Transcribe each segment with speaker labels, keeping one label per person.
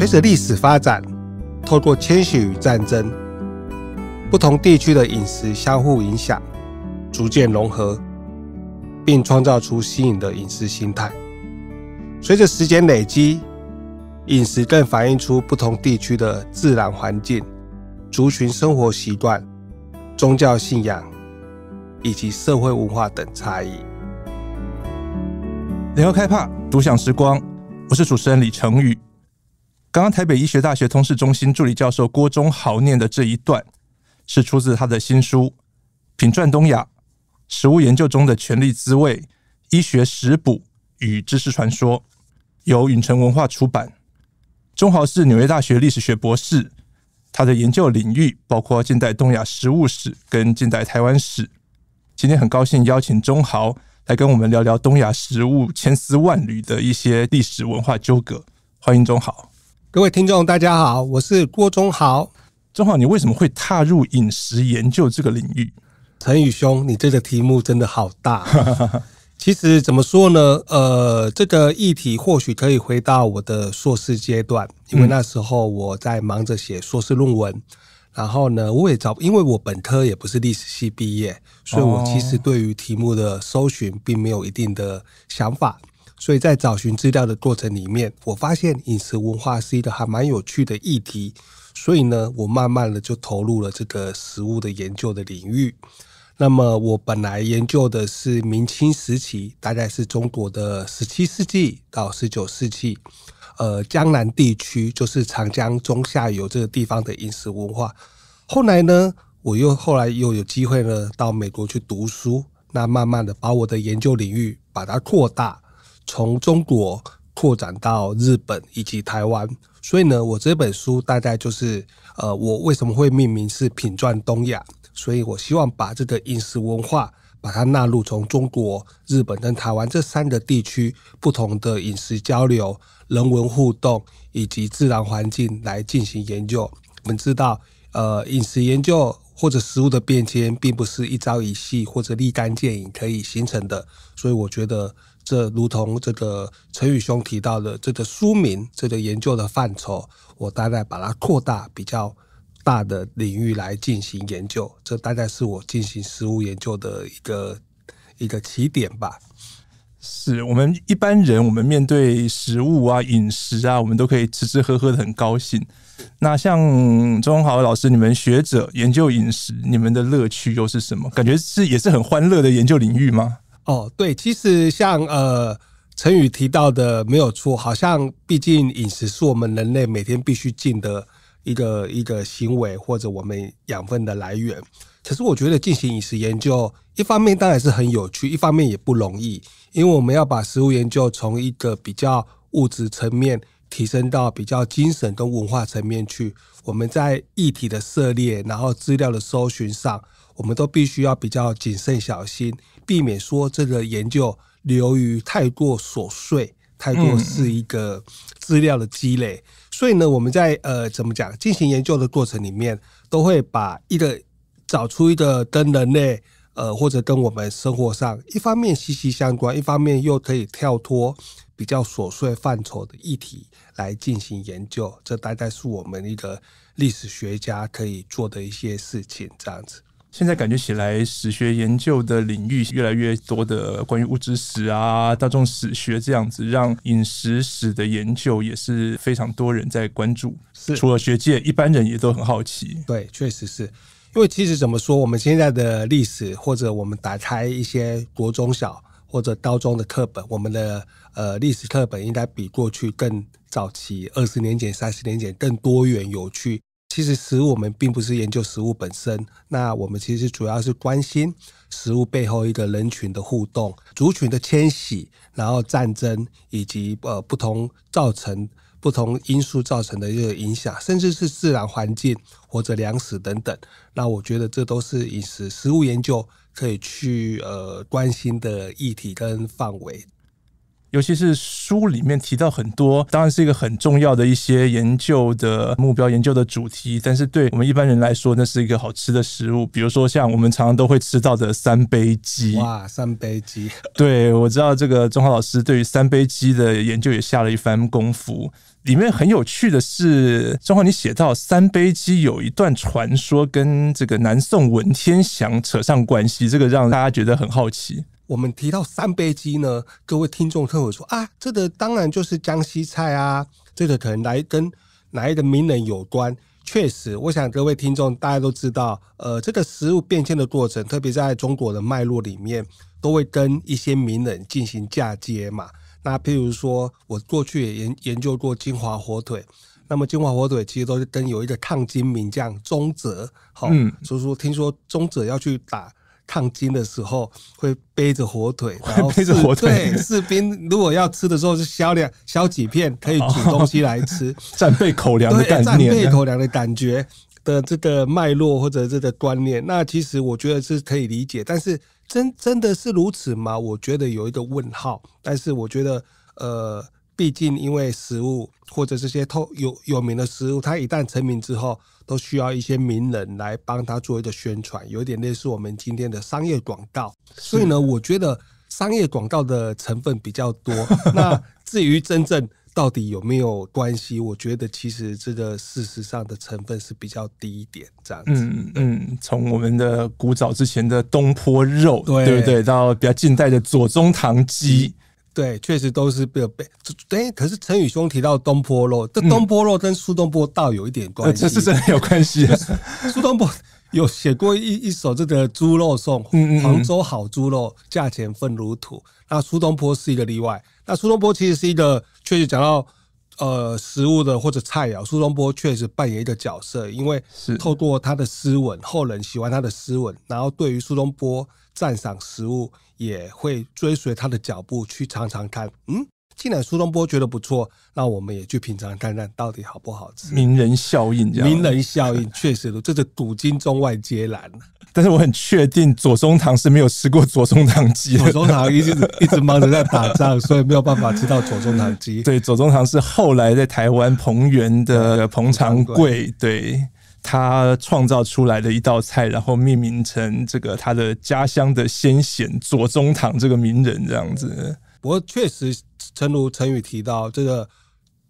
Speaker 1: 随着历史发展，透过迁徙与战争，不同地区的饮食相互影响，逐渐融合，并创造出新颖的饮食形态。随着时间累积，饮食更反映出不同地区的自然环境、族群生活习惯、宗教信仰以及社会
Speaker 2: 文化等差异。联合开帕独享时光，我是主持人李成宇。刚刚台北医学大学通识中心助理教授郭忠豪念的这一段，是出自他的新书《品传东亚食物研究中的权力滋味：医学食补与知识传说》，由允晨文化出版。中豪是纽约大学历史学博士，他的研究领域包括近代东亚食物史跟近代台湾史。今天很高兴邀请中豪来跟我们聊聊东亚食物千丝万缕的一些历史文化纠葛。欢迎中豪。各位听众，大家好，我是郭忠豪。忠豪，你为什么会踏入饮食研究这个领域？陈宇兄，你这个题目
Speaker 1: 真的好大。其实怎么说呢？呃，这个议题或许可以回到我的硕士阶段，因为那时候我在忙着写硕士论文。然后呢，我也找，因为我本科也不是历史系毕业，所以我其实对于题目的搜寻并没有一定的想法。所以在找寻资料的过程里面，我发现饮食文化是一个还蛮有趣的议题，所以呢，我慢慢的就投入了这个食物的研究的领域。那么我本来研究的是明清时期，大概是中国的十七世纪到十九世纪，呃，江南地区就是长江中下游这个地方的饮食文化。后来呢，我又后来又有机会呢到美国去读书，那慢慢的把我的研究领域把它扩大。从中国扩展到日本以及台湾，所以呢，我这本书大概就是呃，我为什么会命名是品传东亚？所以我希望把这个饮食文化，把它纳入从中国、日本跟台湾这三个地区不同的饮食交流、人文互动以及自然环境来进行研究。我们知道，呃，饮食研究或者食物的变迁，并不是一朝一夕或者立竿见影可以形成的，所以我觉得。这如同这个陈宇兄提到的这个书名，这个研究的范畴，我大概把它扩大比较大的领域来进行研究。这大概是我进行食物研究的一个
Speaker 2: 一个起点吧。是我们一般人，我们面对食物啊、饮食啊，我们都可以吃吃喝喝的很高兴。那像钟豪老师，你们学者研究饮食，你们的乐趣又是什么？感觉是也是很欢乐的研究领域吗？
Speaker 1: 哦，对，其实像呃，陈宇提到的没有错，好像毕竟饮食是我们人类每天必须进的一个一个行为，或者我们养分的来源。可是我觉得进行饮食研究，一方面当然是很有趣，一方面也不容易，因为我们要把食物研究从一个比较物质层面提升到比较精神跟文化层面去。我们在议题的涉猎，然后资料的搜寻上。我们都必须要比较谨慎小心，避免说这个研究流于太过琐碎，太过是一个资料的积累。所以呢，我们在呃怎么讲进行研究的过程里面，都会把一个找出一个跟人类呃或者跟我们生活上一方面息息相关，一方面又可以跳脱比较琐碎范畴的议题来进行研究。这大概是我们一个历史学家可以做的一些事情，这样子。
Speaker 2: 现在感觉起来，史学研究的领域越来越多的关于物质史啊、大众史学这样子，让饮食史的研究也是非常多人在关注。是，除了学界，一般人也都很好奇。对，确实是
Speaker 1: 因为其实怎么说，我们现在的历史或者我们打开一些国中小或者高中的课本，我们的呃历史课本应该比过去更早期、二十年前、三十年前更多元有趣。其实食物，我们并不是研究食物本身，那我们其实主要是关心食物背后一个人群的互动、族群的迁徙，然后战争以及呃不同造成不同因素造成的一个影响，甚至是自然环境或者粮食等等。那我觉得这都是饮食食物研究可以去呃关心的议题跟范围。
Speaker 2: 尤其是书里面提到很多，当然是一个很重要的一些研究的目标、研究的主题。但是对我们一般人来说，那是一个好吃的食物，比如说像我们常常都会吃到的三杯鸡。
Speaker 1: 哇，三杯鸡！
Speaker 2: 对我知道这个钟浩老师对于三杯鸡的研究也下了一番功夫。里面很有趣的是，正好你写到三杯鸡有一段传说跟这个南宋文天祥扯上关系，这个让大家觉得很好奇。
Speaker 1: 我们提到三杯鸡呢，各位听众特会说啊，这个当然就是江西菜啊，这个可能来跟哪一个名人有关？确实，我想各位听众大家都知道，呃，这个食物变迁的过程，特别在中国的脉络里面，都会跟一些名人进行嫁接嘛。那譬如说我过去也研研究过金华火腿，那么金华火腿其实都是跟有一个抗金名将钟泽，好，所以说听说钟泽要去打。烫金的时候会背着火腿，然 后背着火腿。对，士兵如果要吃的时候，是削两削几片，可以煮东西来吃。
Speaker 2: 战备口粮的概念，战备口
Speaker 1: 粮的感觉的这个脉络或者这个观念，那其实我觉得是可以理解。但是真真的是如此吗？我觉得有一个问号。但是我觉得，呃。毕竟，因为食物或者这些透有有名的食物，它一旦成名之后，都需要一些名人来帮他做一个宣传，有点类似我们今天的商业广告。所以呢，我觉得商业广告的成分比较多。那至于真正到底有没有关系，我觉得其实这个事实上的成分是比较低一
Speaker 2: 点。这样，嗯嗯，从我们的古早之前的东坡肉，对不对？到比较近代的左宗棠鸡。
Speaker 1: 对，确实都是被被对。可是陈宇兄提到东坡肉，这东坡肉跟苏东坡倒有一点关系，这是真的有关系。苏东坡有写过一一首这个猪肉颂，杭州好猪肉，价钱分如土。那苏东坡是一个例外。那苏东坡其实是一个确实讲到呃食物的或者菜肴，苏东坡确实扮演一个角色，因为是透过他的诗文，后人喜欢他的诗文，然后对于苏东坡赞赏食物。也会追随他的脚步去尝尝看，嗯，既然苏东坡觉得不错，那我们也去品尝看看到底好不好吃。名
Speaker 2: 人效应，名人效应 确实
Speaker 1: 的，这是古今中外皆然。
Speaker 2: 但是我很确定，左宗棠是没有吃过左宗棠鸡。左宗棠一直一直忙着在打仗，所以没有办法吃到左宗棠鸡。对，左宗棠是后来在台湾彭源的彭长贵，对。他创造出来的一道菜，然后命名成这个他的家乡的先贤左宗棠这个名人这样子。
Speaker 1: 不过确实，诚如陈宇提到，这个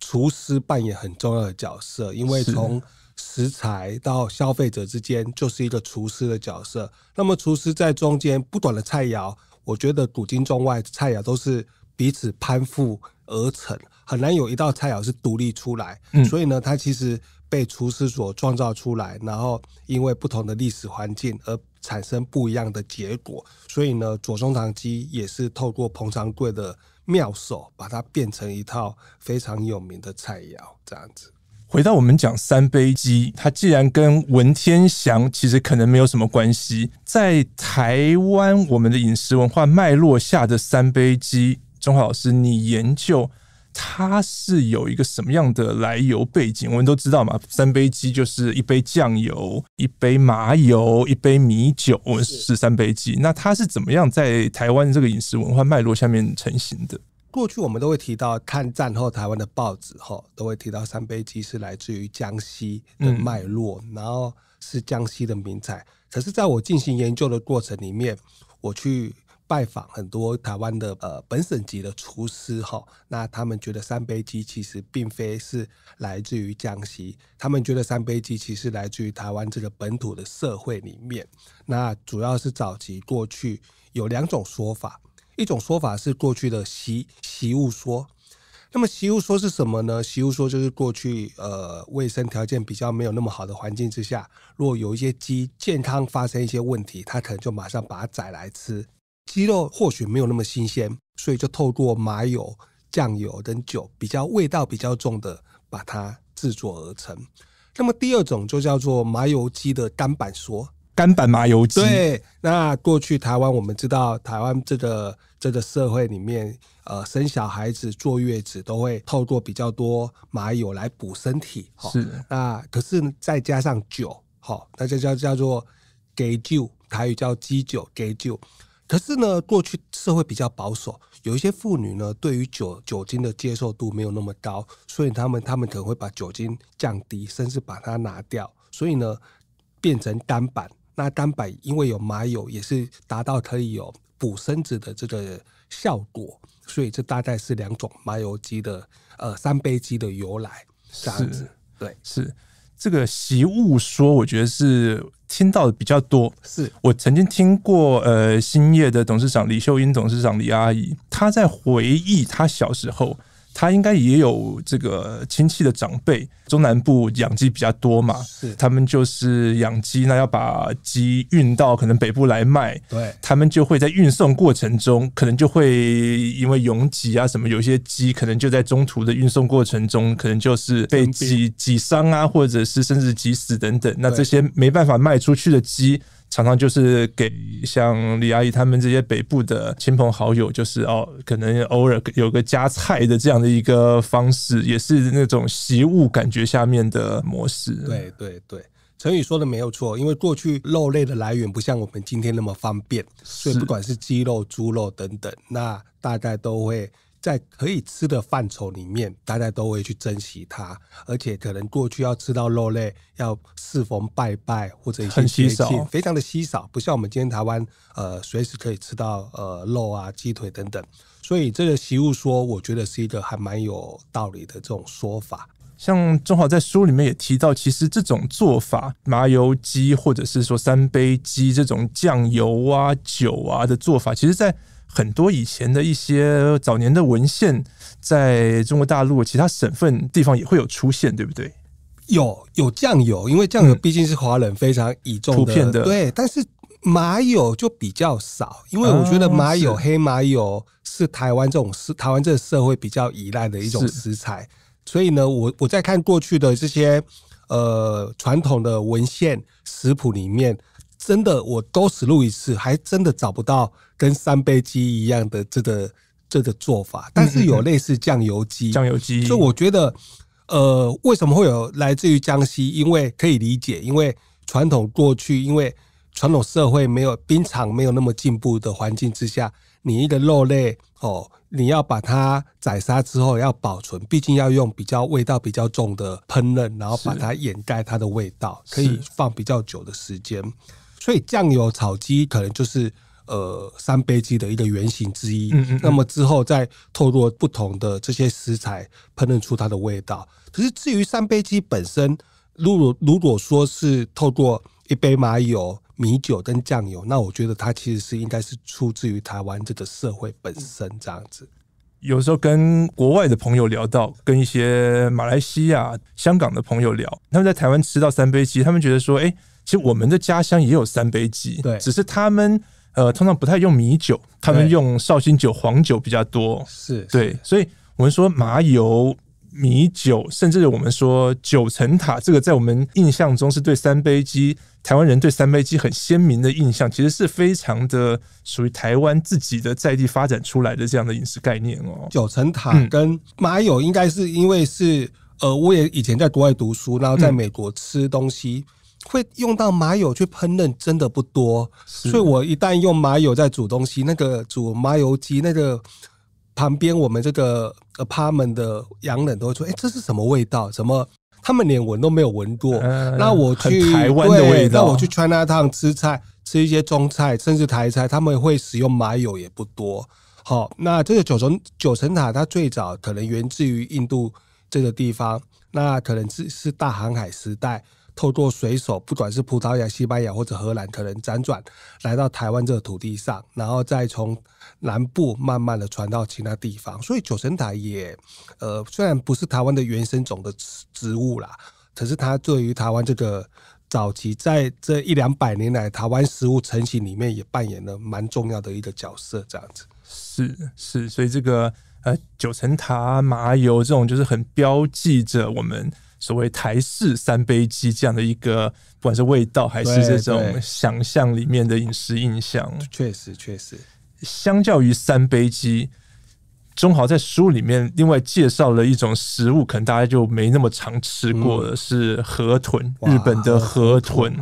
Speaker 1: 厨师扮演很重要的角色，因为从食材到消费者之间就是一个厨师的角色。那么厨师在中间不短的菜肴，我觉得古今中外菜肴都是彼此攀附而成，很难有一道菜肴是独立出来。所以呢，他其实。被厨师所创造出来，然后因为不同的历史环境而产生不一样的结果，所以呢，左宗棠鸡也是透过彭长贵的妙手，把它变成一套非常有名的菜肴。这样子，
Speaker 2: 回到我们讲三杯鸡，它既然跟文天祥其实可能没有什么关系，在台湾我们的饮食文化脉络下的三杯鸡，钟华老师，你研究。它是有一个什么样的来由背景？我们都知道嘛，三杯鸡就是一杯酱油、一杯麻油、一杯米酒，我们是三杯鸡。那它是怎么样在台湾这个饮食文化脉络下面成型的？
Speaker 1: 过去我们都会提到看战后台湾的报纸，哈，都会提到三杯鸡是来自于江西的脉络，然后是江西的名菜。可是，在我进行研究的过程里面，我去。拜访很多台湾的呃本省级的厨师哈，那他们觉得三杯鸡其实并非是来自于江西，他们觉得三杯鸡其实来自于台湾这个本土的社会里面。那主要是早期过去有两种说法，一种说法是过去的习习物说，那么习物说是什么呢？习物说就是过去呃卫生条件比较没有那么好的环境之下，如果有一些鸡健康发生一些问题，它可能就马上把它宰来吃。鸡肉或许没有那么新鲜，所以就透过麻油、酱油等酒比较味道比较重的把它制作而成。那么第二种就叫做麻油鸡的干板说，
Speaker 2: 干板麻油鸡。对，
Speaker 1: 那过去台湾我们知道台湾这个这个社会里面，呃，生小孩子坐月子都会透过比较多麻油来补身体。是。那可是再加上酒，好，那就叫叫做给酒，台语叫鸡酒给酒。可是呢，过去社会比较保守，有一些妇女呢，对于酒酒精的接受度没有那么高，所以他们他们可能会把酒精降低，甚至把它拿掉，所以呢，变成单板。那单板因为有麻油，也是达到可以有补身子的这个效果，所以这大概是两种麻油鸡的呃三杯鸡的由来，这样子。
Speaker 2: 对，是。这个习物说，我觉得是听到的比较多。是我曾经听过，呃，兴业的董事长李秀英董事长李阿姨，她在回忆她小时候。他应该也有这个亲戚的长辈，中南部养鸡比较多嘛，他们就是养鸡，那要把鸡运到可能北部来卖，对，他们就会在运送过程中，可能就会因为拥挤啊什么，有些鸡可能就在中途的运送过程中，可能就是被挤挤伤啊，或者是甚至挤死等等，那这些没办法卖出去的鸡。常常就是给像李阿姨他们这些北部的亲朋好友，就是哦，可能偶尔有个夹菜的这样的一个方式，也是那种食物感觉下面的模式。
Speaker 1: 对对对，成语说的没有错，因为过去肉类的来源不像我们今天那么方便，所以不管是鸡肉、猪肉等等，那大概都会。在可以吃的范畴里面，大家都会去珍惜它，而且可能过去要吃到肉类，要适逢拜拜或者一些节少，非常的稀少，不像我们今天台湾，呃，随时可以吃到呃肉啊、鸡腿等等。所以这个习物说，我觉得是一个还蛮有道理的这种说法。
Speaker 2: 像正好在书里面也提到，其实这种做法，麻油鸡或者是说三杯鸡这种酱油啊、酒啊的做法，其实在。很多以前的一些早年的文献，在中国大陆其他省份地方也会有出现，对不对？有有酱油，因为酱油毕竟是华
Speaker 1: 人非常倚重的，对。但是麻油就比较少，因为我觉得麻油、黑麻油是台湾这种是台湾这个社会比较依赖的一种食材。所以呢，我我在看过去的这些呃传统的文献食谱里面，真的我都死录一次，还真的找不到。跟三杯鸡一样的这个这个做法，但是有类似酱油鸡，酱油鸡。所以我觉得，呃，为什么会有来自于江西？因为可以理解，因为传统过去，因为传统社会没有冰场没有那么进步的环境之下，你一个肉类哦，你要把它宰杀之后要保存，毕竟要用比较味道比较重的烹饪，然后把它掩盖它的味道，可以放比较久的时间。所以酱油炒鸡可能就是。呃，三杯鸡的一个原型之一。嗯嗯。那么之后再透过不同的这些食材烹饪出它的味道。可是至于三杯鸡本身，如果如果说是透过一杯麻油、米酒跟酱油，那我觉得它其实是应该是出自于台湾这个社会本身这样子。
Speaker 2: 有时候跟国外的朋友聊到，跟一些马来西亚、香港的朋友聊，他们在台湾吃到三杯鸡，他们觉得说：“哎，其实我们的家乡也有三杯鸡。”对，只是他们。呃，通常不太用米酒，他们用绍兴酒、黄酒比较多。是对，所以我们说麻油、米酒，甚至我们说九层塔，这个在我们印象中是对三杯鸡，台湾人对三杯鸡很鲜明的印象，其实是非常的属于台湾自己的在地发展出来的这样的饮食概念哦。九层塔跟麻油，应该是
Speaker 1: 因为是呃，我也以前在国外读书，然后在美国吃东西。会用到麻油去烹饪真的不多，所以，我一旦用麻油在煮东西，那个煮麻油鸡那个旁边，我们这个 e n 们的洋人都说：“哎，这是什么味道？什么？他们连闻都没有闻过。”那我去台湾的味道，那我去 c h i n 吃菜，吃一些中菜，甚至台菜，他们会使用麻油也不多。好，那这个九层九层塔，它最早可能源自于印度这个地方，那可能是是大航海时代。透过水手，不管是葡萄牙、西班牙或者荷兰，可能辗转来到台湾这个土地上，然后再从南部慢慢的传到其他地方。所以九层塔也，呃，虽然不是台湾的原生种的植植物啦，可是它对于台湾这个早期在这一两百年来台湾食物成型里面也扮演了蛮重要的一个角色。
Speaker 2: 这样子，是是，所以这个呃九层塔麻油这种就是很标记着我们。所谓台式三杯鸡这样的一个，不管是味道还是这种想象里面的饮食印象，确实确实。相较于三杯鸡，中豪在书里面另外介绍了一种食物，可能大家就没那么常吃过了，是河豚，日本的河豚。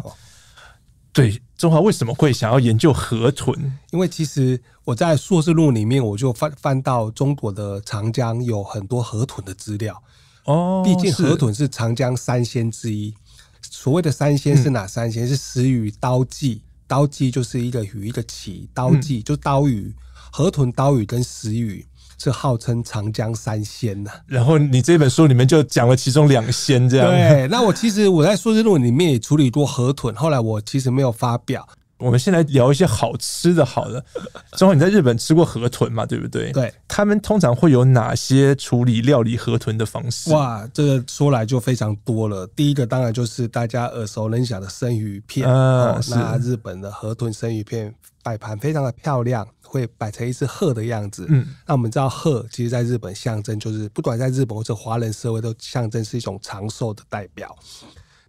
Speaker 2: 对，中豪为什么会想要研究河豚？因为其实我
Speaker 1: 在硕士路里面，我就翻翻到中国的长江有很多河豚的资料。
Speaker 2: 哦，毕竟河豚
Speaker 1: 是长江三鲜之一。所谓的三鲜是哪三鲜？是石鱼、刀鸡、刀鸡就是一个鱼一个鳍，刀鸡就刀鱼，河豚、刀鱼跟石鱼是号称长江三鲜
Speaker 2: 然后你这本书里面就讲了其中两鲜，这样。对，那我其实我在《士论文里面也处理过河豚，后来我其实没有发表。我们先来聊一些好吃的，好 的。正好你在日本吃过河豚嘛？对不对？对。他们通常会有哪些处理料理河豚的方式？
Speaker 1: 哇，这个说来就非常多了。第一个当然就是大家耳熟能详的生鱼片啊，那日本的河豚生鱼片摆盘非常的漂亮，会摆成一只鹤的样子。嗯。那我们知道鹤，其实在日本象征就是不管在日本或者华人社会都象征是一种长寿的代表。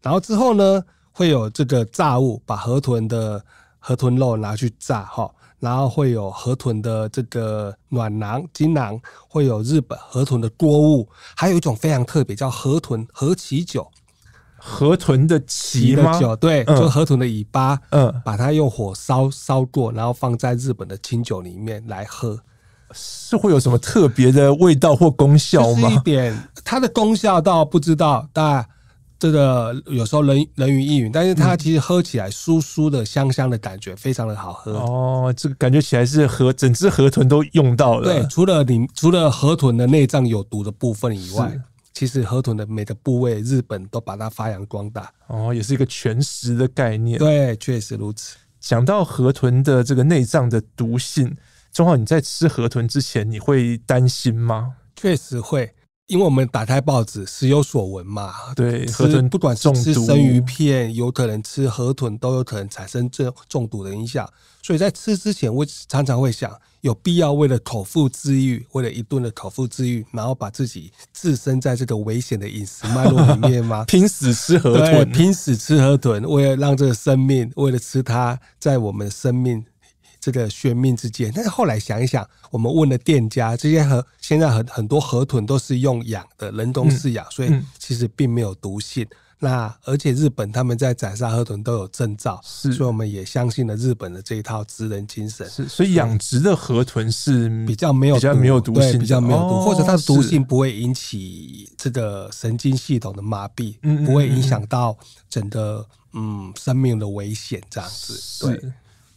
Speaker 1: 然后之后呢？会有这个炸物，把河豚的河豚肉拿去炸，哈，然后会有河豚的这个暖囊、金囊，会有日本河豚的锅物，还有一种非常特别，叫河豚河鳍酒，河
Speaker 2: 豚的鳍的酒，对，就河
Speaker 1: 豚的尾巴，嗯，把它用火烧烧过，然后放在日本的清酒里面来喝，
Speaker 2: 是会有什么特别的味道或功效吗？一
Speaker 1: 点，它的功效倒不知道，但。这个有时候人人云亦云，但是它其实喝起来酥酥的、香香的感觉非常的好喝哦。
Speaker 2: 这个感觉起来是河整
Speaker 1: 只河豚都用到了，对，除了你除了河豚的内脏有毒的部分以外，其实河豚的每个部位，日本都把它发扬光大哦，也是一个全食的
Speaker 2: 概念。对，确实如此。讲到河豚的这个内脏的毒性，钟浩，你在吃河豚之前，你会担心吗？确实会。因为我们打
Speaker 1: 开报纸，时有所闻嘛。对，吃豚不管是吃生鱼片，有可能吃河豚都有可能产生这中毒的影响。所以在吃之前，我常常会想，有必要为了口腹之欲，为了一顿的口腹之欲，然后把自己置身在这个危险的饮食脉络里面吗？拼死吃河豚，拼死吃河豚，为了让这个生命，为了吃它，在我们的生命。这个玄命之间，但是后来想一想，我们问了店家，这些河现在很很多河豚都是用养的人工饲养，所以其实并没有毒性。那而且日本他们在宰杀河豚都有证照，所以我们也相信了日本的这一套职人精神。是，所
Speaker 2: 以养殖的河豚是比较没有比较没有毒性，比较没有毒，或者它的毒性
Speaker 1: 不会引起这个神经系统的麻痹，不会影响到整个嗯生命的危险这样子。对。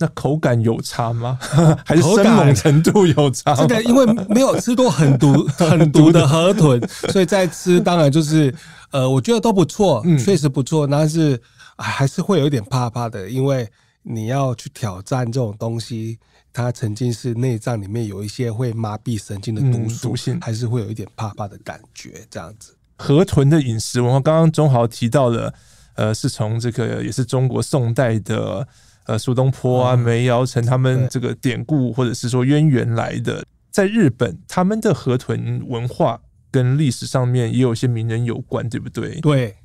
Speaker 1: 那口感有差吗？还是生猛
Speaker 2: 程度有差？的，因为没有吃过很毒 很毒的河豚，所以
Speaker 1: 在吃，当然就是呃，我觉得都不错，确实不错。但是还是会有一点怕怕的，因为你要去挑战这种东西，它曾经是内脏里面有一些会麻痹神经的毒素，还是会有一点怕怕的感觉。这样
Speaker 2: 子，河豚的饮食文化，刚刚钟豪提到了，呃，是从这个也是中国宋代的。呃，苏东坡啊，梅尧臣他们这个典故，或者是说渊源来的，在日本，他们的河豚文化跟历史上面也有些名人有关，对不对？对，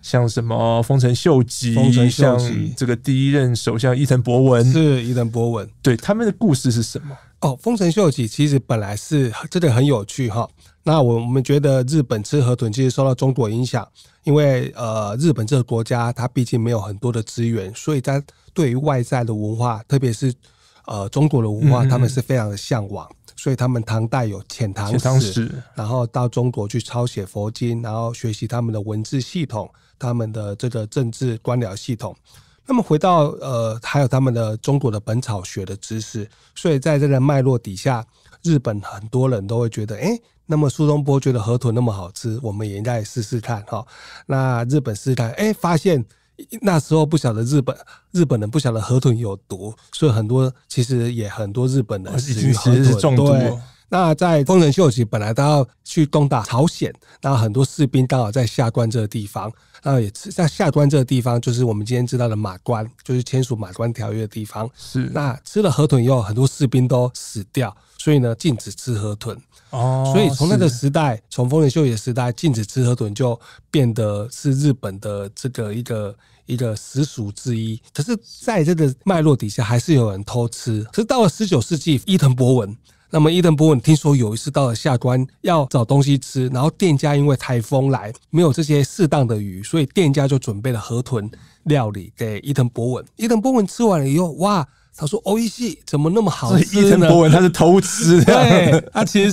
Speaker 2: 像什么丰臣秀吉，像这个第一任首相伊藤博文，是伊藤博文，对他们的故事是什么？
Speaker 1: 哦，丰臣秀吉其实本来是真的很有趣哈。那我我们觉得日本吃河豚其实受到中国影响，因为呃，日本这个国家它毕竟没有很多的资源，所以在对于外在的文化，特别是呃中国的文化，他们是非常的向往，所以他们唐代有遣唐遣使，然后到中国去抄写佛经，然后学习他们的文字系统、他们的这个政治官僚系统。那么回到呃，还有他们的中国的本草学的知识，所以在这个脉络底下，日本很多人都会觉得，哎，那么苏东坡觉得河豚那么好吃，我们也该试试看哈。那日本试看，哎，发现。那时候不晓得日本日本人不晓得河豚有毒，所以很多其实也很多日本人吃河豚中毒。那在丰臣秀吉本来都要去攻打朝鲜，那很多士兵刚好在下关这个地方，那也吃在下关这个地方，就是我们今天知道的马关，就是签署马关条约的地方。是那吃了河豚以后，很多士兵都死掉，所以呢，禁止吃河豚。
Speaker 2: 哦，所以从那个时
Speaker 1: 代，从丰臣秀吉时代禁止吃河豚，就变得是日本的这个一个一个习俗之一。可是，在这个脉络底下，还是有人偷吃。可是到了十九世纪，伊藤博文，那么伊藤博文听说有一次到了下关要找东西吃，然后店家因为台风来，没有这些适当的鱼，所以店家就准备了河豚料理给伊藤博文。伊藤博文吃完了以后，哇！他说哦，一系怎么那么好吃呢？”伊藤博文他是
Speaker 2: 偷吃，对，
Speaker 1: 他其实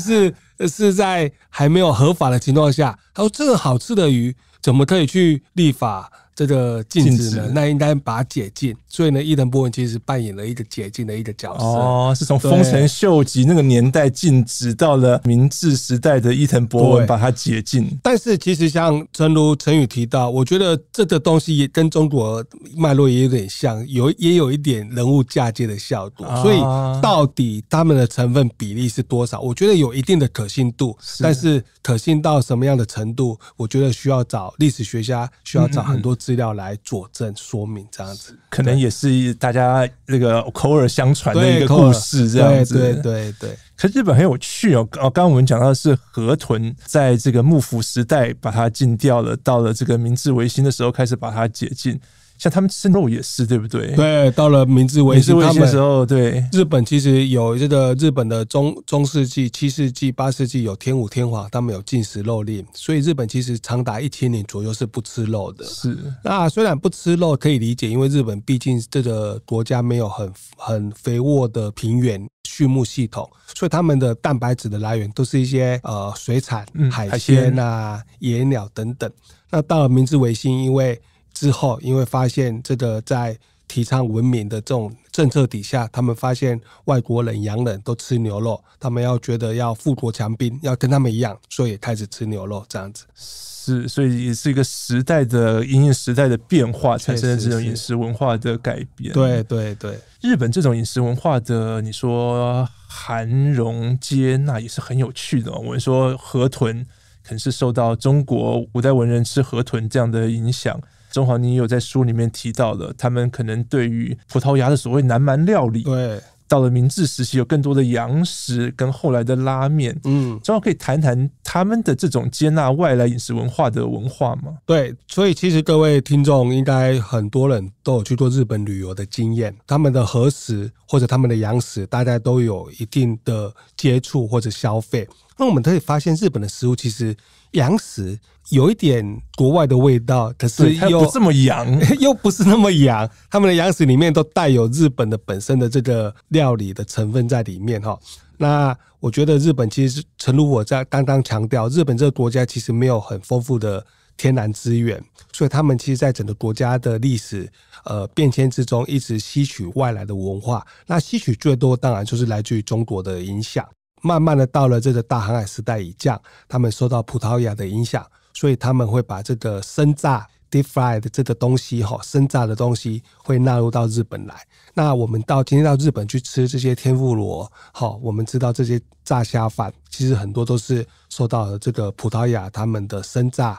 Speaker 1: 是是在还没有合法的情况下，他说：“这么好吃的鱼，怎么可以去立法？”这个禁止呢，那应该把它解禁。所以呢，伊藤博文其实扮演了一个解禁的一个角色。哦，是从丰臣
Speaker 2: 秀吉那个年代禁止到了明治时代的伊藤博文把它解禁。但
Speaker 1: 是其实像陈如、陈宇提到，我觉得这个东西也跟中国脉络也有点像，有也有一点人物嫁接的效果。所以到底他们的成分比例是多少？我觉得有一定的可信度，但是可信到什么样的程度？我觉得需要找历史学家，需要找很多。资料来佐证说明，这样
Speaker 2: 子可能也是大家这个口耳相传的一个故事，这样子。对对对。可日本很有趣哦，刚刚我们讲到的是河豚，在这个幕府时代把它禁掉了，到了这个明治维新的时候开始把它解禁。像他们吃肉也是对不对？对，到了明治维新，他时候对
Speaker 1: 日本其实有这个日本的中中世纪七世纪八世纪有天武天皇，他们有禁食肉令，所以日本其实长达一千年左右是不吃肉的。是，那虽然不吃肉可以理解，因为日本毕竟这个国家没有很很肥沃的平原，畜牧系统，所以他们的蛋白质的来源都是一些呃水产、海鲜啊、野鸟等等。那到了明治维新，因为之后，因为发现这个在提倡文明的这种政策底下，他们发现外国人、洋人都吃牛肉，他们要觉得要富国强兵，要跟他们一样，所以开始吃牛肉这样子。
Speaker 2: 是，所以也是一个时代的因应时代的变化，产生这种饮食文化的改变。对对对，日本这种饮食文化的，你说韩容接纳也是很有趣的。我们说河豚，可能是受到中国古代文人吃河豚这样的影响。中华，你有在书里面提到了，他们可能对于葡萄牙的所谓南蛮料理，对，到了明治时期有更多的洋食跟后来的拉面，嗯，中华可以谈谈他们的这种接纳外来饮食文化的文化吗？对，所以其实各位听众应该很多人都有
Speaker 1: 去做日本旅游的经验，他们的和食或者他们的洋食，大家都有一定的接触或者消费，那我们可以发现日本的食物其实。羊屎有一点国外的味道，可是又不这么洋，又不是那么洋。他们的羊屎里面都带有日本的本身的这个料理的成分在里面哈。那我觉得日本其实是，如我在刚刚强调，日本这个国家其实没有很丰富的天然资源，所以他们其实，在整个国家的历史呃变迁之中，一直吸取外来的文化。那吸取最多，当然就是来自于中国的影响。慢慢的到了这个大航海时代已降，他们受到葡萄牙的影响，所以他们会把这个生炸 （deep fried） 的这个东西，哈，生炸的东西会纳入到日本来。那我们到今天到日本去吃这些天妇罗，好，我们知道这些炸虾饭，其实很多都是受到这个葡萄牙他们的生炸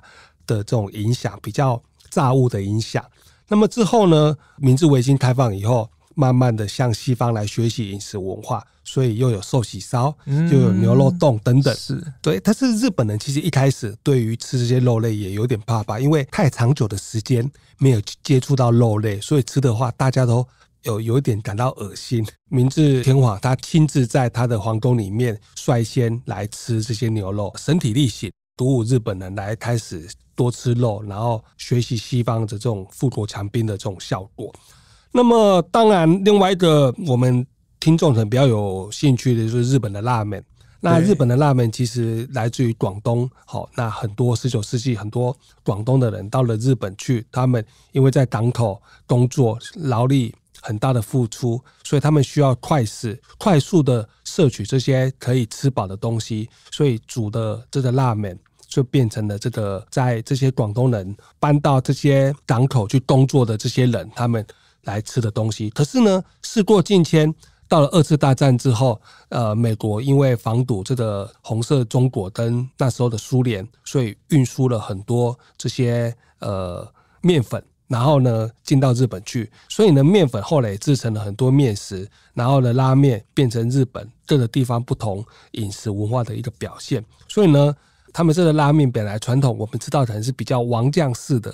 Speaker 1: 的这种影响，比较炸物的影响。那么之后呢，明治维新开放以后。慢慢的向西方来学习饮食文化，所以又有寿喜烧，又有牛肉冻等等。是对，但是日本人其实一开始对于吃这些肉类也有点怕怕，因为太长久的时间没有接触到肉类，所以吃的话大家都有有一点感到恶心。明治天皇他亲自在他的皇宫里面率先来吃这些牛肉，身体力行，鼓舞日本人来开始多吃肉，然后学习西方的这种富国强兵的这种效果。那么，当然，另外一个我们听众很比较有兴趣的就是日本的拉面。那日本的拉面其实来自于广东，好，那很多十九世纪很多广东的人到了日本去，他们因为在港口工作，劳力很大的付出，所以他们需要快速、快速的摄取这些可以吃饱的东西，所以煮的这个拉面就变成了这个在这些广东人搬到这些港口去工作的这些人，他们。来吃的东西，可是呢，事过境迁，到了二次大战之后，呃，美国因为防堵这个红色中国跟那时候的苏联，所以运输了很多这些呃面粉，然后呢进到日本去，所以呢面粉后来制成了很多面食，然后呢拉面变成日本各个地方不同饮食文化的一个表现，所以呢，他们这个拉面本来传统我们知道可能是比较王将式的，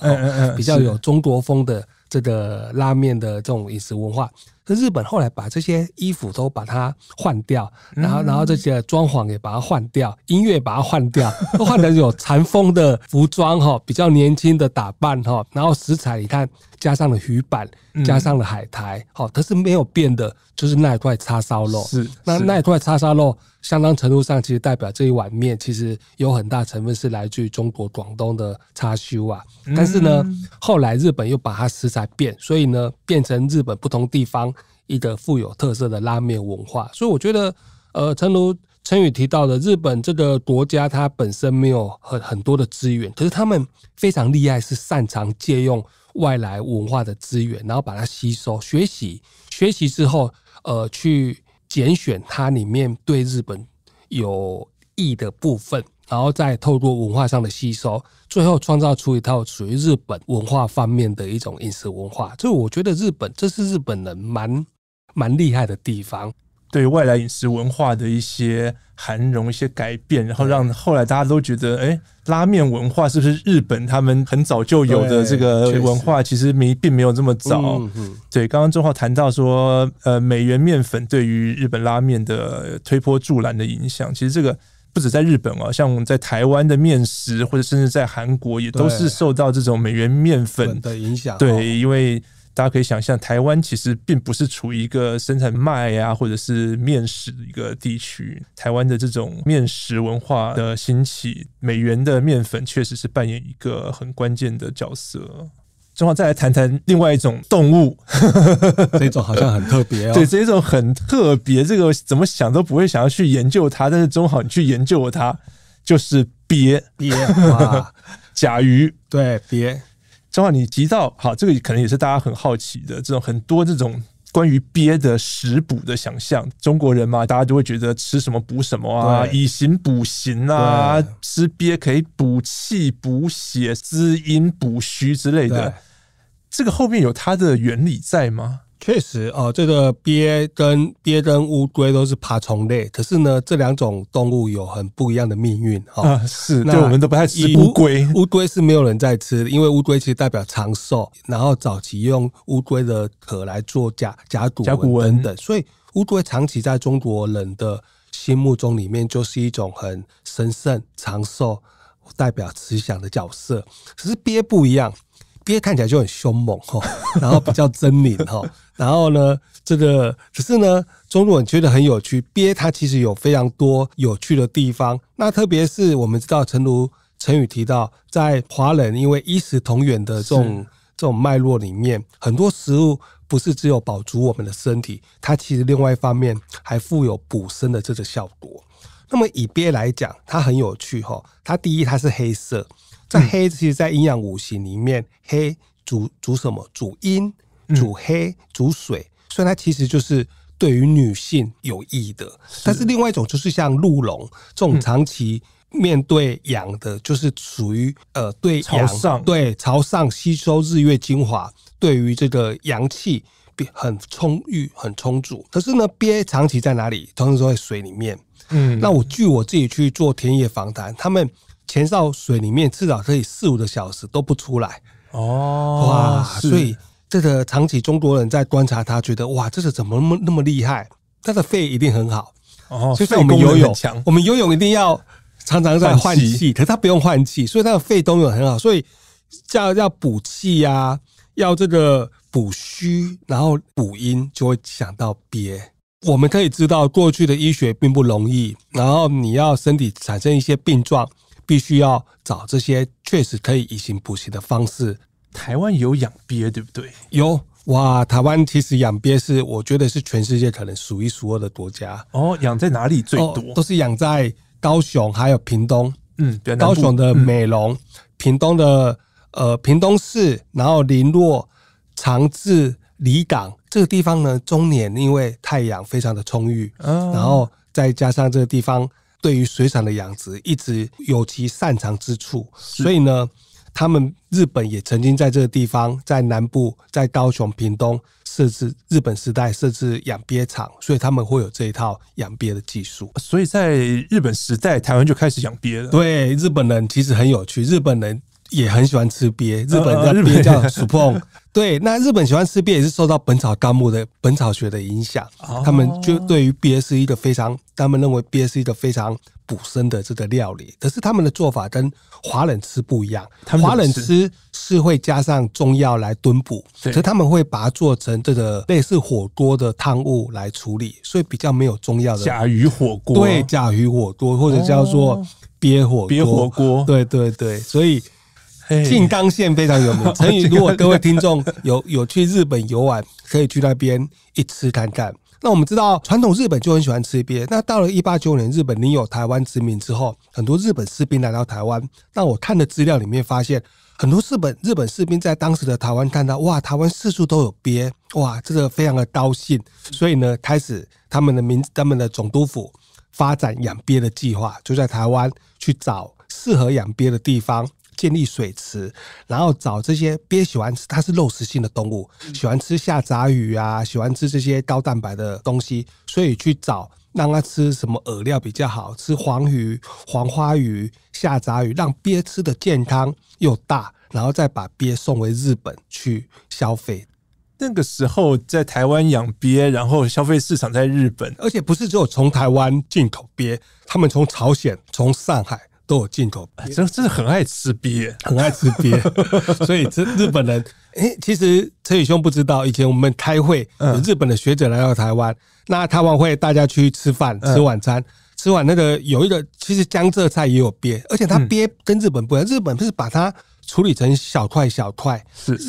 Speaker 1: 比较有中国风的。这个拉面的这种饮食文化。日本后来把这些衣服都把它换掉，然后然后这些装潢也把它换掉，音乐把它换掉，都换了有禅风的服装哈，比较年轻的打扮哈，然后食材你看加上了鱼板，加上了海苔，好，但是没有变的，就是那一块叉烧肉。是，那那一块叉烧肉相当程度上其实代表这一碗面其实有很大成分是来自于中国广东的叉烧啊，但是呢，后来日本又把它食材变，所以呢，变成日本不同地方。一个富有特色的拉面文化，所以我觉得，呃，诚如陈宇提到的，日本这个国家它本身没有很很多的资源，可是他们非常厉害，是擅长借用外来文化的资源，然后把它吸收、学习、学习之后，呃，去拣选它里面对日本有益的部分，然后再透过文化上的吸收，最后创造出一套属于日本文化方面的一种饮食文化。以我觉得
Speaker 2: 日本，这是日本人蛮。蛮厉害的地方，对外来饮食文化的一些涵容、一些改变，然后让后来大家都觉得，哎，拉面文化是不是日本他们很早就有的这个文化？其实没，并没有这么早。对，刚刚正好谈到说，呃，美元面粉对于日本拉面的推波助澜的影响，其实这个不止在日本啊，像在台湾的面食，或者甚至在韩国，也都是受到这种美元面粉的影响。对，因为。大家可以想象，台湾其实并不是处于一个生产麦啊，或者是面食的一个地区。台湾的这种面食文化的兴起，美元的面粉确实是扮演一个很关键的角色。中好，再来谈谈另外一种动物，这种好像很特别哦。对，这一种很特别，这个怎么想都不会想要去研究它，但是中好，你去研究它，就是鳖，鳖，甲鱼，对，鳖。正好你提到好，这个可能也是大家很好奇的这种很多这种关于鳖的食补的想象，中国人嘛，大家就会觉得吃什么补什么啊，以形补形啊，吃鳖可以补气、补血、滋阴、补虚之类的，这个后面有它的原理在吗？
Speaker 1: 确实哦，这个鳖跟鳖跟乌龟都是爬虫类，可是呢，这两种动物有很不一样的命运哈。啊，是，那我们都不太吃乌龟。乌龟是没有人在吃，因为乌龟其实代表长寿，然后早期用乌龟的壳来做甲甲骨、甲骨文等，所以乌龟长期在中国人的心目中里面就是一种很神圣、长寿、代表慈祥的角色。可是鳖不一样。鳖看起来就很凶猛哈，然后比较狰狞哈，然后呢，这个只是呢，中路我觉得很有趣，鳖它其实有非常多有趣的地方。那特别是我们知道，陈如、陈宇提到，在华人因为衣食同源的这种这种脉络里面，很多食物不是只有保足我们的身体，它其实另外一方面还富有补身的这个效果。那么以鳖来讲，它很有趣哈，它第一它是黑色。在黑，其实，在阴阳五行里面，黑主主什么？主阴，主黑，主水。所以它其实就是对于女性有益的。但是另外一种就是像鹿茸这种长期面对阳的，就是属于呃对朝上，对朝上吸收日月精华，对于这个阳气很充裕、很充足。可是呢，鳖长期在哪里？同期都在水里面。嗯，那我据我自己去做田野访谈，他们。潜到水里面，至少可以四五个小时都不出来
Speaker 2: 哦，哇！所以
Speaker 1: 这个长期中国人在观察他，觉得哇，这是怎么那么那么厉害？他的肺一定很好
Speaker 2: 哦。就像我们游泳，
Speaker 1: 我们游泳一定要常常在换气，可他不用换气，所以他的肺都有很好。所以叫要补气呀，要这个补虚，然后补阴，就会想到憋。我们可以知道，过去的医学并不容易，然后你要身体产生一些病状。必须要找这些确实可以以形补形的方式。台湾有养鳖，对不对？有哇！台湾其实养鳖是，我觉得是全世界可能数一数二的国家。哦，养在哪里最多？都是养在高雄，还有屏东。
Speaker 2: 嗯，高雄的
Speaker 1: 美隆，屏东的呃屏东市，然后林落、长治、里港这个地方呢，中年因为太阳非常的充裕，嗯，然后再加上这个地方。对于水产的养殖一直有其擅长之处，所以呢，他们日本也曾经在这个地方，在南部，在高雄、屏东设置日本时代设置养鳖场，所以他们会有这一套养鳖的技术。所以在日本时代，台湾就开始养鳖了。对，日本人其实很有趣，日本人。也很喜欢吃鳖，日本叫鳖叫 soup。对，那日本喜欢吃鳖也是受到《本草纲目》的《本草学》的影响。他们就对于鳖是一个非常，他们认为鳖是一个非常补身的这个料理。可是他们的做法跟华人吃不一样。华人吃是会加上中药来炖补，所以他们会把它做成这个类似火锅的汤物来处理，所以比较没有中药的甲鱼火锅。对，甲鱼火锅或者叫做鳖火锅。鳖火锅，对对对，所以。静冈县非常有名。成 语，如果各位听众有 有去日本游玩，可以去那边一吃看看。那我们知道，传统日本就很喜欢吃鳖。那到了一八九九年，日本你有台湾殖民之后，很多日本士兵来到台湾。那我看的资料里面发现，很多日本日本士兵在当时的台湾看到，哇，台湾四处都有鳖，哇，这个非常的高兴。所以呢，开始他们的名他们的总督府发展养鳖的计划，就在台湾去找适合养鳖的地方。建立水池，然后找这些鳖喜欢吃，它是肉食性的动物，喜欢吃下杂鱼啊，喜欢吃这些高蛋白的东西，所以去找让它吃什么饵料比较好，吃黄鱼、黄花鱼、下杂鱼，让鳖吃的健康又大，然后再把鳖送回日本去消费。那个时候在台湾养鳖，然后消费市场在日本，而且不是只有从台湾进口鳖，他们从朝鲜、从上海。都有进口，真真是很爱吃鳖，很爱吃鳖，所以这日本人，哎，其实陈宇兄不知道，以前我们开会，日本的学者来到台湾，那开完会大家去吃饭，吃晚餐，吃完那个有一个，其实江浙菜也有鳖，而且它鳖跟日本不一样，日本是把它处理成小块小块，是。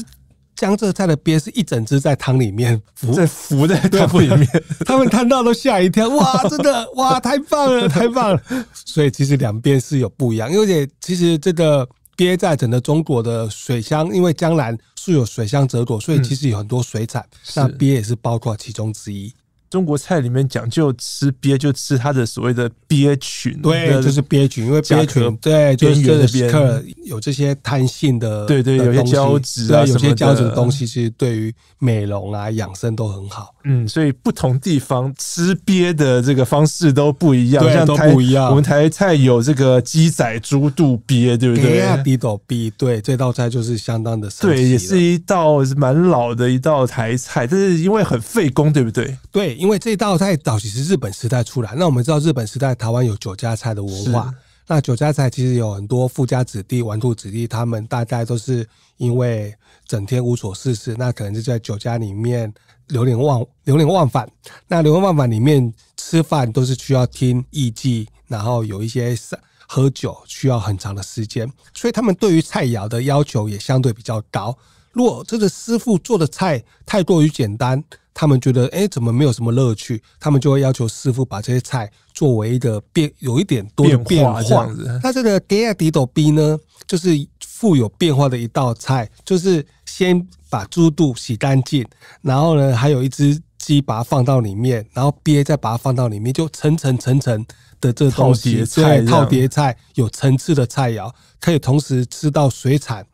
Speaker 1: 江浙菜的鳖是一整只在汤里面浮 在浮在汤里面，他们看到都吓一跳，哇，真的哇，太棒了，太棒了。所以其实两边是有不一样，而且其实这个鳖在整个中国的水乡，因为江南素有水乡泽国，所以其实有很多水产，那鳖也是包括其中
Speaker 2: 之一。中国菜里面讲究吃鳖，就吃它的所谓的鳖群，对，就是鳖群，因为鳖群对就是的边有这些弹性的，对对，有些胶质啊，有些胶质的东西，
Speaker 1: 其实对于美容啊、养生都很好。
Speaker 2: 嗯，所以不同地方吃鳖的这个方式都不
Speaker 1: 一样，像样。我们台菜有这个鸡仔猪肚鳖，对不对？鳖斗鳖，对，这道菜就是相当的，对，也是
Speaker 2: 一道蛮老的一道台菜，但是因为很费工，对不对？
Speaker 1: 对。因为这道菜早期是日本时代出来，那我们知道日本时代台湾有酒家菜的文化，那酒家菜其实有很多富家子弟、纨绔子弟，他们大概都是因为整天无所事事，那可能就在酒家里面流连忘流连忘返。那流连忘返里面吃饭都是需要听艺伎，然后有一些喝喝酒需要很长的时间，所以他们对于菜肴的要求也相对比较高。如果这个师傅做的菜太过于简单，他们觉得，哎，怎么没有什么乐趣？他们就会要求师傅把这些菜作为一个变，有一点多点变化这样子。那这个叠 d 豆 B 呢，就是富有变化的一道菜，就是先把猪肚洗干净，然后呢，还有一只鸡把它放到里面，然后鳖再把它放到里面，就层层层层的这套叠菜，套碟菜有层次的菜肴，可以同时吃到水产，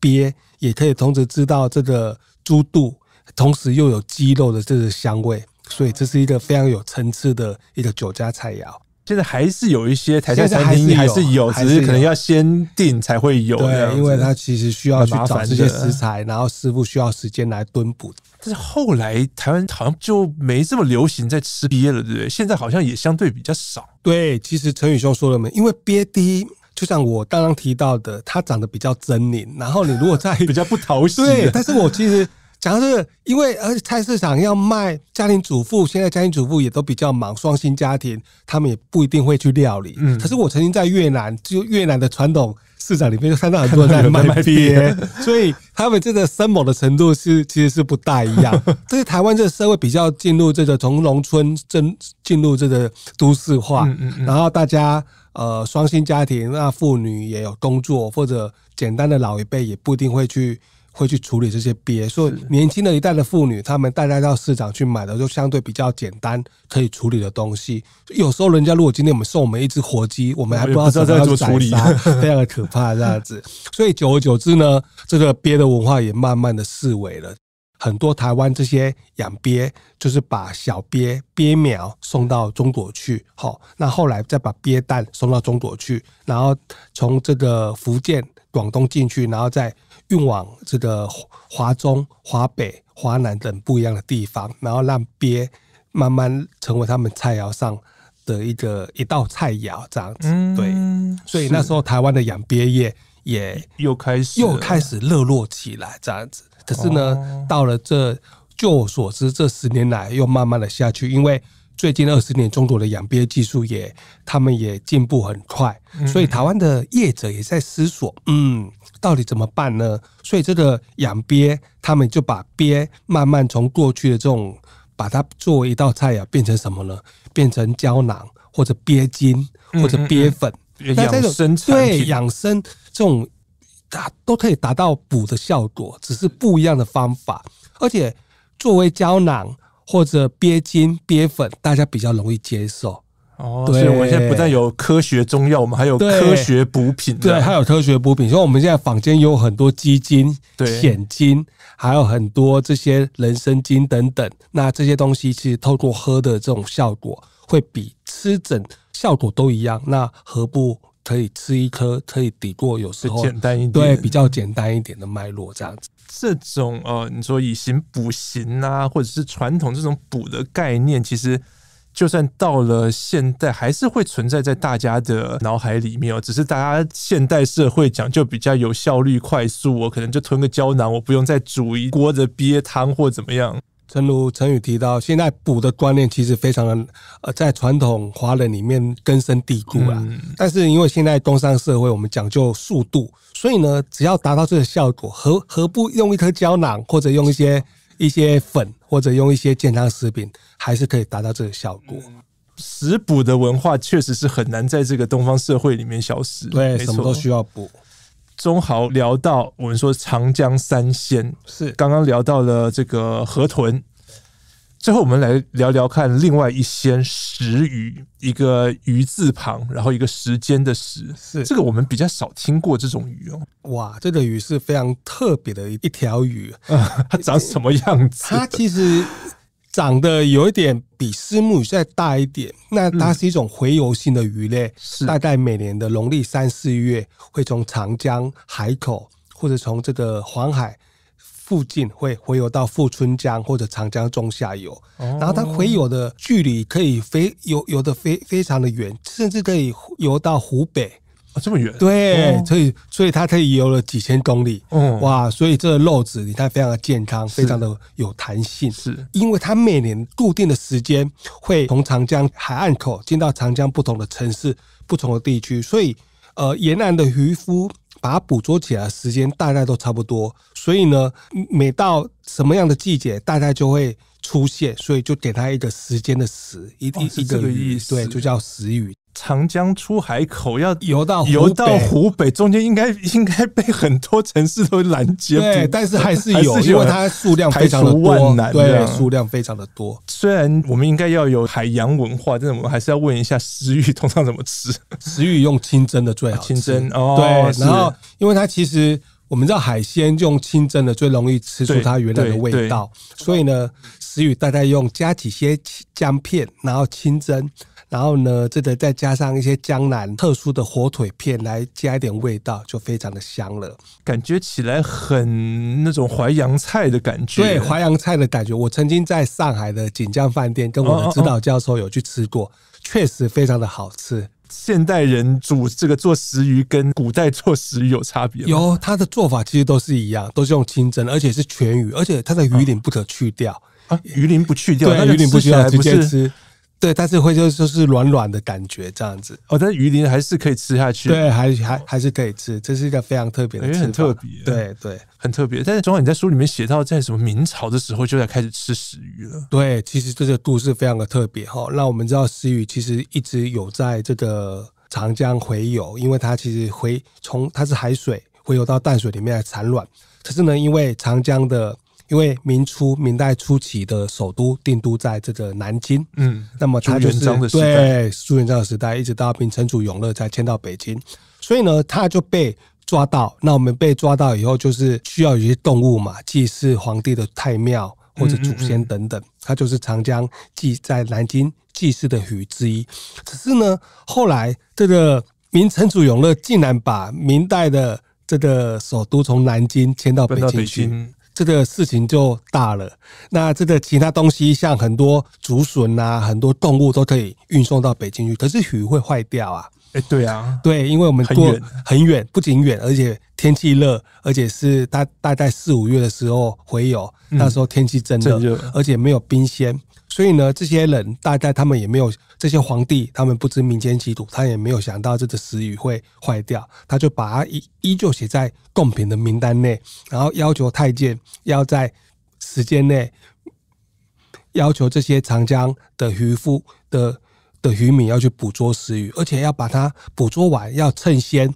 Speaker 1: 鳖也可以同时吃到这个猪肚。同时又有鸡肉的这个香味，所以这是一个非常有层次的一个酒家菜肴。
Speaker 2: 现在还是有一些台菜餐厅还是有，只是可能要先订才会有。对，因为它其实需要去找这些食
Speaker 1: 材，然后师傅需要时间来蹲补。但是
Speaker 2: 后来台湾好像就没这么流行在吃鳖了，对不对？现在好像也相对比较
Speaker 1: 少。对，其实陈宇兄说了没？因为鳖的，就像我刚刚提到的，它长得比较狰狞，然后你如果在 比较不讨喜。对，但是我其实。讲如是，因为而且菜市场要卖家庭主妇，现在家庭主妇也都比较忙，双薪家庭他们也不一定会去料理。嗯，可是我曾经在越南，就越南的传统市场里面就看到很多人在卖面，所以他们这个生猛的程度是其实是不大一样。这 是台湾这个社会比较进入这个从农村进进入这个都市化，然后大家呃双薪家庭，那妇女也有工作，或者简单的老一辈也不一定会去。会去处理这些鳖，所以年轻的一代的妇女，她们带来到市场去买的就相对比较简单，可以处理的东西。有时候人家如果今天我们送我们一只活鸡，我们还不知道怎么处理，非常的可怕这样子。所以久而久之呢，这个鳖的文化也慢慢的式微了。很多台湾这些养鳖，就是把小鳖、鳖苗送到中国去，好，那后来再把鳖蛋送到中国去，然后从这个福建、广东进去，然后再。运往这个华中华北、华南等不一样的地方，然后让鳖慢慢成为他们菜肴上的一个一道菜肴，这样子。对，所以那时候台湾的养鳖业也又开始又开始热络起来，这样子。可是呢，到了这，就我所知，这十年来又慢慢的下去，因为。最近二十年，中国的养鳖技术也，他们也进步很快，所以台湾的业者也在思索，嗯，到底怎么办呢？所以这个养鳖，他们就把鳖慢慢从过去的这种把它作为一道菜啊，变成什么呢？变成胶囊或者鳖精或者鳖粉，养生对养生这种达都可以达到补的效果，只是不一样的方法，而且作为胶囊。或者鳖精、鳖粉，大家比较容易接受。哦，所以我们现在不但
Speaker 2: 有科学中药，我们还有科学补品。对，还有科学补品。所以我们现
Speaker 1: 在坊间有很多鸡精、浅精，还有很多这些人参精等等。那这些东西其实透过喝的这种效果，会比吃整效果都一样。那何不？可以吃一颗，可以抵过有时候简单一点，对比较简单一点的脉络这样子。
Speaker 2: 这种呃，你说以形补形啊，或者是传统这种补的概念，其实就算到了现代，还是会存在在大家的脑海里面哦。只是大家现代社会讲究比较有效率、快速哦，可能就吞个胶囊，我不用再煮一锅的鳖汤或怎么样。
Speaker 1: 诚如陈宇提到，现在补的观念其实非常的，呃，在传统华人里面根深蒂固了。但是因为现在工上社会，我们讲究速度，所以呢，只要达到这个效果，何何不用一颗胶囊，或者用一些一些粉，或者用一些健康食品，还是可以达到这个效果。
Speaker 2: 食补的文化确实是很难在这个东方社会里面消失。对，什么都需要补。中豪聊到我们说长江三鲜，是刚刚聊到了这个河豚，最后我们来聊聊看另外一鲜石鱼，一个鱼字旁，然后一个时间的时，是这个我们比较少听过这种鱼哦。哇，这个鱼是非常特别的一条鱼，它长什么样子？它其
Speaker 1: 实。长得有一点比丝木鱼再大一点，那它是一种洄游性的鱼类，是、大概每年的农历三四月会从长江海口或者从这个黄海附近会洄游到富春江或者长江中下游，然后它洄游的距离可以飞游游的非非常的远，甚至可以游到湖北。啊，这么远？对，所以所以它可以游了几千公里，嗯，哇，所以这个肉质你看非常的健康，非常的有弹性，是因为它每年固定的时间会从长江海岸口进到长江不同的城市、不同的地区，所以呃，沿岸的渔夫把它捕捉起来时间大概都差不多，所以呢，每到什么样的季节，大概就会出现，所以就给它一个时间的时，一定一个思对，就叫时
Speaker 2: 雨长江出海口要游到游到湖北，中间应该应该被很多城市都拦截。对，但是还是有，因为它数量非常的多。对，数量非常的多。虽然我们应该要有海洋文化，但是我们还是要问一下石鱼通常怎么吃？石鱼用清蒸的最好，清蒸哦。对，然后因为它其
Speaker 1: 实我们知道海鲜用清蒸的最容易吃出它原来的味道，所以呢。食鱼大概用加几些姜片，然后清蒸，然后呢，这个再加上一些江南特殊的火腿片来加一点味道，就非常的香了。感觉起来很那种淮扬菜的感觉，对淮扬菜的感觉。我曾经在上海的锦江饭店跟我的指导教授有去吃过，确实非常的好吃。
Speaker 2: 现代人煮这个做食鱼跟古代做食鱼有差别吗？有，
Speaker 1: 它的做法其实都是一样，都是用清蒸，而且是全鱼，而且它的鱼鳞不可去掉。啊，鱼鳞不去掉，鱼鳞不去掉直接吃，对，但是会就就是软软的感
Speaker 2: 觉这样子。哦，但是鱼鳞还是可以吃下去，对，还
Speaker 1: 还还是可以吃，这是一个非常特别的，很特别，对对，
Speaker 2: 很特别。但是，昨晚你在书里面写到，在什么明朝的时候就在开始吃死鱼了？对，其实这个故事非常的特别哈。那我们知道，死鱼其实一直有
Speaker 1: 在这个长江回游，因为它其实回从它是海水回游到淡水里面来产卵，可是呢，因为长江的。因为明初明代初期的首都定都在这个南京，嗯，那么他就是对朱元璋的时代，一直到明成祖永乐才迁到北京，所以呢，他就被抓到。那我们被抓到以后，就是需要一些动物嘛，祭祀皇帝的太庙或者祖先等等，他就是长江祭在南京祭祀的鱼之一。只是呢，后来这个明成祖永乐竟然把明代的这个首都从南京迁到北京去。这个事情就大了。那这个其他东西，像很多竹笋啊，很多动物都可以运送到北京去，可是鱼会坏掉啊。哎，对啊，对，因为我们过很远，不仅远，而且天气热，而且是大大概四五月的时候回游，那时候天气真热，而且没有冰鲜。所以呢，这些人大概他们也没有这些皇帝，他们不知民间疾苦，他也没有想到这个石鱼会坏掉，他就把它依依旧写在贡品的名单内，然后要求太监要在时间内要求这些长江的渔夫的的渔民要去捕捉石鱼，而且要把它捕捉完，要趁鲜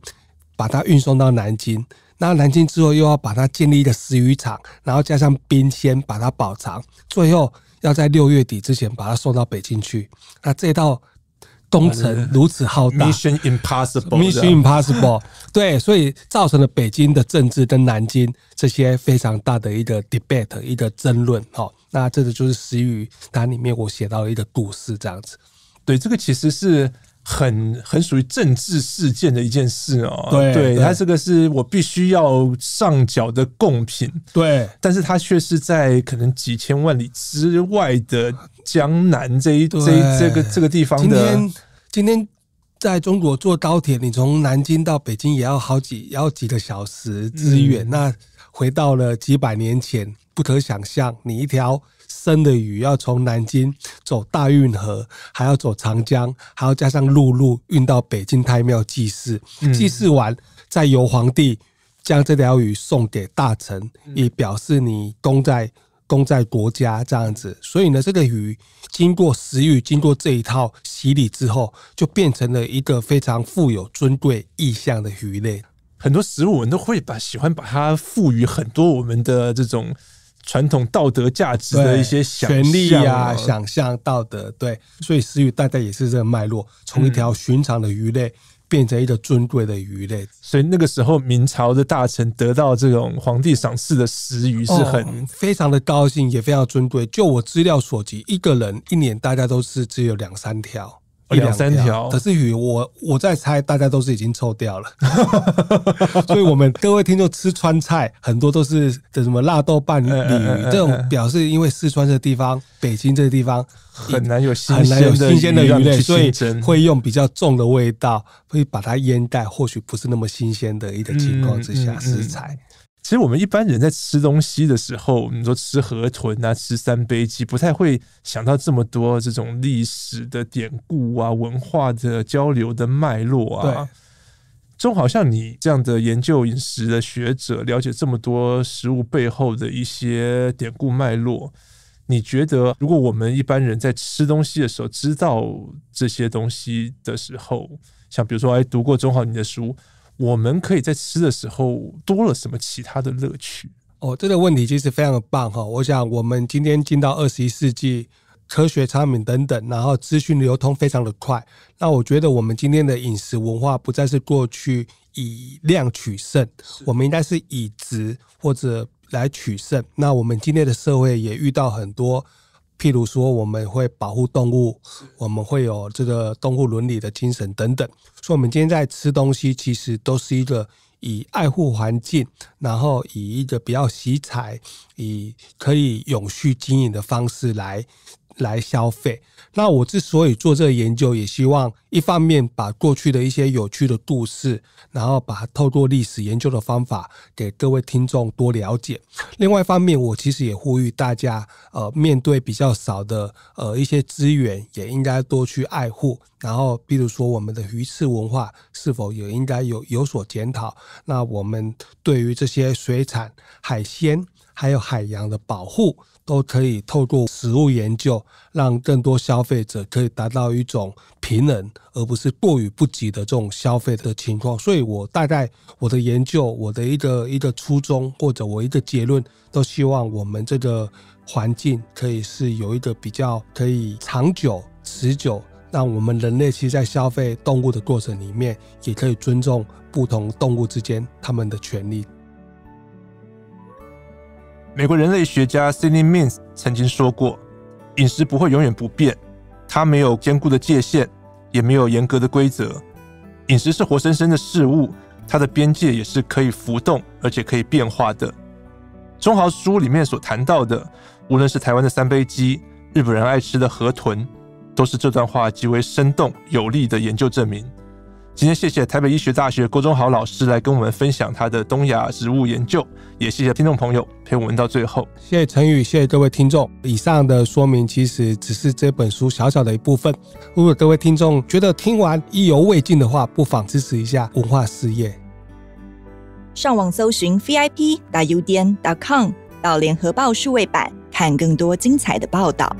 Speaker 1: 把它运送到南京。那南京之后又要把它建立一个石鱼场，然后加上冰鲜把它保藏，最后。要在六月底之前把他送到北京去，那这道工程如此浩大，Mission
Speaker 2: Impossible，Mission Impossible，
Speaker 1: 对，所以造成了北京的政治跟南京这些非常大的一个 debate，一个争论。哈，那这
Speaker 2: 个就是死于》它里面我写到的一个故事这样子，对，这个其实是。很很属于政治事件的一件事哦。对，它这个是我必须要上缴的贡品，对，但是它却是在可能几千万里之外的江南这一这这个这个地方。今天今
Speaker 1: 天在中国坐高铁，你从南京到北京也要好几要几个小时之远，那回到了几百年前不可想象。你一条。生的鱼要从南京走大运河，还要走长江，还要加上陆路运到北京太庙祭祀。祭祀完，再由皇帝将这条鱼送给大臣，以表示你功在功在国家这样子。所以呢，这个鱼经过食鱼，经过这一套洗礼之后，就
Speaker 2: 变成了一个非常富有尊贵意象的鱼类。很多食物，我们都会把喜欢把它赋予很多我们的这种。传统道德价值的一些权利啊，想
Speaker 1: 象道德对，所以鲥鱼大概也是这个脉络，从一条寻常的鱼类变成一个尊贵的鱼类。所以那个时候，明朝的大臣得到这种皇帝赏赐的食鱼是很非常的高兴，也非常尊贵。就我资料所及，一个人一年大家都是只有两三条。
Speaker 2: 一两条，可
Speaker 1: 是鱼，我我在猜，大家都是已经抽掉了，所以我们各位听众吃川菜，很多都是的什么辣豆瓣鲤鱼这种，表示因为四川这个地方、北京这个地方很难有很难有新鲜的鱼类，所以会用比较重的味道，会把它腌制，或许不是那么新鲜的一个情况之下食材。
Speaker 2: 其实我们一般人在吃东西的时候，你说吃河豚啊，吃三杯鸡，不太会想到这么多这种历史的典故啊，文化的交流的脉络啊。中好像你这样的研究饮食的学者，了解这么多食物背后的一些典故脉络，你觉得如果我们一般人在吃东西的时候知道这些东西的时候，像比如说，哎，读过中浩你的书。我们可以在吃的时候多了什么其他的乐趣？哦，这个问题其实非常的棒哈！我想我们今天进到
Speaker 1: 二十一世纪，科学产品等等，然后资讯流通非常的快。那我觉得我们今天的饮食文化不再是过去以量取胜，我们应该是以值或者来取胜。那我们今天的社会也遇到很多。譬如说，我们会保护动物，我们会有这个动物伦理的精神等等。所以，我们今天在吃东西，其实都是一个以爱护环境，然后以一个比较惜财、以可以永续经营的方式来。来消费。那我之所以做这个研究，也希望一方面把过去的一些有趣的故事，然后把它透过历史研究的方法给各位听众多了解；另外一方面，我其实也呼吁大家，呃，面对比较少的呃一些资源，也应该多去爱护。然后，比如说我们的鱼翅文化，是否也应该有有所检讨？那我们对于这些水产海鲜。还有海洋的保护，都可以透过食物研究，让更多消费者可以达到一种平衡，而不是过于不及的这种消费的情况。所以，我大概我的研究，我的一个一个初衷，或者我一个结论，都希望我们这个环境可以是有一个比较可以长久、持久，让我们人类其实，在消费动物的过程里面，也可以尊重不同动物之间他们的权利。
Speaker 2: 美国人类学家 Sidney Mintz 曾经说过，饮食不会永远不变，它没有坚固的界限，也没有严格的规则。饮食是活生生的事物，它的边界也是可以浮动，而且可以变化的。中豪书里面所谈到的，无论是台湾的三杯鸡，日本人爱吃的河豚，都是这段话极为生动有力的研究证明。今天谢谢台北医学大学郭忠豪老师来跟我们分享他的东亚植物研究，也谢谢听众朋友陪我们到最后。
Speaker 1: 谢谢陈宇，谢谢各位听众。以上的说明其实只是这本书小小的一部分。如果各位听众觉得听完意犹未尽的话，不妨支持一下文化事业。上网搜寻 vip.udn.com 到联合报数位版，看更多精彩的报道。